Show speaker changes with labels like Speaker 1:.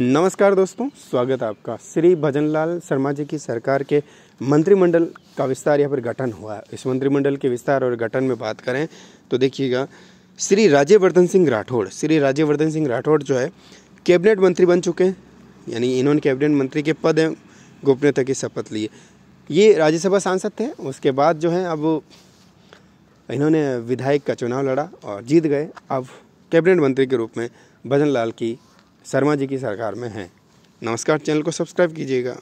Speaker 1: नमस्कार दोस्तों स्वागत है आपका श्री भजनलाल शर्मा जी की सरकार के मंत्रिमंडल का विस्तार यहाँ पर गठन हुआ है इस मंत्रिमंडल के विस्तार और गठन में बात करें तो देखिएगा श्री राज्यवर्धन सिंह राठौड़ श्री राज्यवर्धन सिंह राठौड़ जो है कैबिनेट मंत्री बन चुके हैं यानी इन्होंने कैबिनेट मंत्री के पद हैं गोपनीयता की शपथ लिए ये राज्यसभा सांसद थे उसके बाद जो है अब इन्होंने विधायक का चुनाव लड़ा और जीत गए अब कैबिनेट मंत्री के रूप में भजन लाल की शर्मा जी की सरकार में है नमस्कार चैनल को सब्सक्राइब कीजिएगा